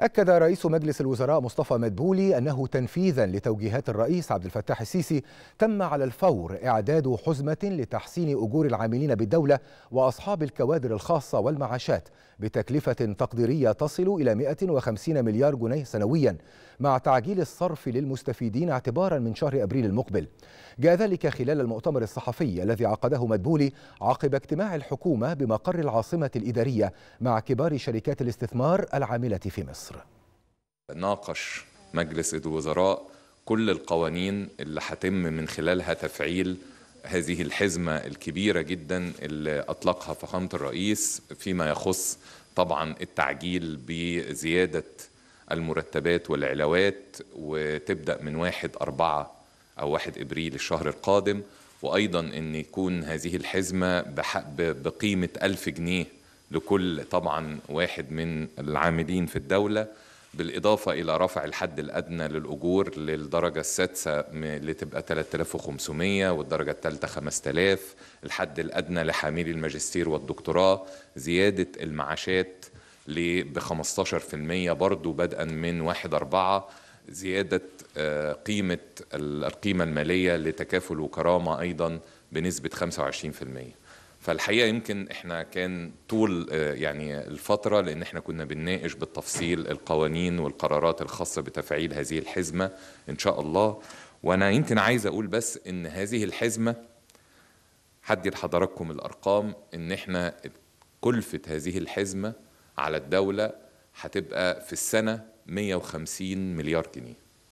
أكد رئيس مجلس الوزراء مصطفى مدبولي أنه تنفيذا لتوجيهات الرئيس عبد الفتاح السيسي تم على الفور إعداد حزمة لتحسين أجور العاملين بالدولة وأصحاب الكوادر الخاصة والمعاشات بتكلفة تقديرية تصل إلى 150 مليار جنيه سنويا مع تعجيل الصرف للمستفيدين اعتبارا من شهر أبريل المقبل جاء ذلك خلال المؤتمر الصحفي الذي عقده مدبولي عقب اجتماع الحكومة بمقر العاصمة الإدارية مع كبار شركات الاستثمار العاملة في مصر مصر ناقش مجلس الوزراء كل القوانين اللي هتم من خلالها تفعيل هذه الحزمة الكبيرة جدا اللي أطلقها فخامة الرئيس فيما يخص طبعا التعجيل بزيادة المرتبات والعلاوات وتبدأ من واحد أربعة أو واحد إبريل الشهر القادم وأيضا أن يكون هذه الحزمة بقيمة ألف جنيه لكل طبعا واحد من العاملين في الدولة بالإضافة إلى رفع الحد الأدنى للأجور للدرجة السادسة اللي تبقى 3500 والدرجة الثالثة 5000 الحد الأدنى لحاملي الماجستير والدكتوراه زيادة المعاشات ب 15% برضو بدءا من 1 4 زيادة آه، قيمة القيمة المالية لتكافل وكرامة أيضا بنسبة 25% فالحقيقه يمكن احنا كان طول آه، يعني الفتره لان احنا كنا بنناقش بالتفصيل القوانين والقرارات الخاصه بتفعيل هذه الحزمه ان شاء الله وانا يمكن عايز اقول بس ان هذه الحزمه حدي لحضراتكم الارقام ان احنا كلفه هذه الحزمه على الدوله هتبقى في السنه 150 مليار جنيه